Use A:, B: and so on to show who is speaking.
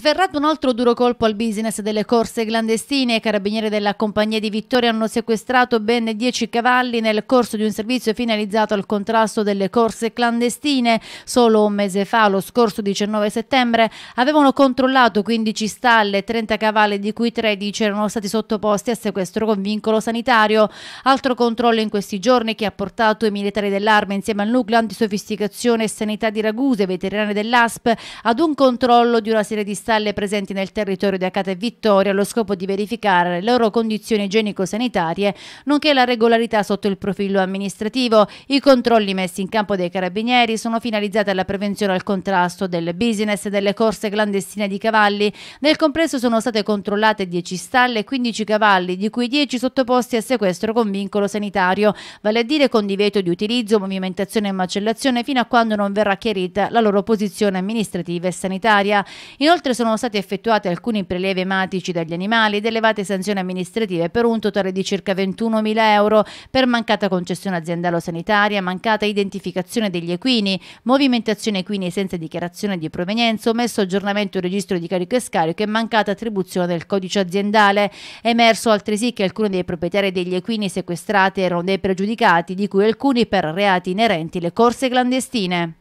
A: Sferrato un altro duro colpo al business delle corse clandestine, i carabinieri della compagnia di Vittoria hanno sequestrato ben 10 cavalli nel corso di un servizio finalizzato al contrasto delle corse clandestine. Solo un mese fa, lo scorso 19 settembre, avevano controllato 15 stalle e 30 cavalli, di cui 13 erano stati sottoposti a sequestro con vincolo sanitario. Altro controllo in questi giorni che ha portato i militari dell'arma insieme al nucleo antisofisticazione e sanità di Ragusa e veterinari dell'ASP ad un controllo di una serie di stalle stalle presenti nel territorio di Acate e Vittoria allo scopo di verificare le loro condizioni igienico-sanitarie, nonché la regolarità sotto il profilo amministrativo. I controlli messi in campo dai carabinieri sono finalizzati alla prevenzione e al contrasto del business delle corse clandestine di cavalli. Nel complesso sono state controllate 10 stalle e 15 cavalli, di cui 10 sottoposti a sequestro con vincolo sanitario, vale a dire con divieto di utilizzo, movimentazione e macellazione fino a quando non verrà chiarita la loro posizione amministrativa e sanitaria. Inoltre Inoltre sono stati effettuati alcuni prelievi ematici dagli animali ed elevate sanzioni amministrative per un totale di circa 21.000 euro per mancata concessione aziendale o sanitaria, mancata identificazione degli equini, movimentazione equini senza dichiarazione di provenienza, omesso aggiornamento del registro di carico e scarico e mancata attribuzione del codice aziendale. È emerso altresì che alcuni dei proprietari degli equini sequestrati erano dei pregiudicati, di cui alcuni per reati inerenti le corse clandestine.